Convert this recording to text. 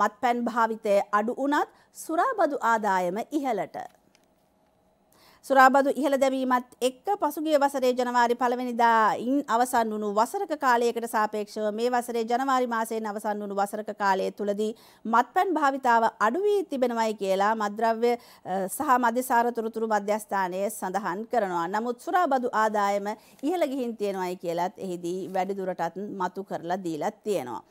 මත්පැන් භාවිතය අඩු වුණත් සුරාබදු ආදායම ඉහළට. සුරාබදු ඉහළ දැමීමත් එක්ක පසුගිය වසරේ ජනවාරි පළවෙනිදා ඉන් අවසන් වුණු වසරක කාලයකට සාපේක්ෂව මේ වසරේ ජනවාරි මාසයෙන් අවසන් වුණු වසරක කාලය තුලදී මත්පැන් භාවිතාව අඩු වී තිබෙනවයි කියලා මද්ද්‍රව්‍ය සහ මද්‍යසාර තොරතුරු මධ්‍යස්ථානයේ සඳහන් කරනවා. නමුත් සුරාබදු ආදායම ඉහළ ගිහින් තියෙනවයි කියලත් එහිදී වැඩිදුරටත් මතු කරලා දීලා තියෙනවා.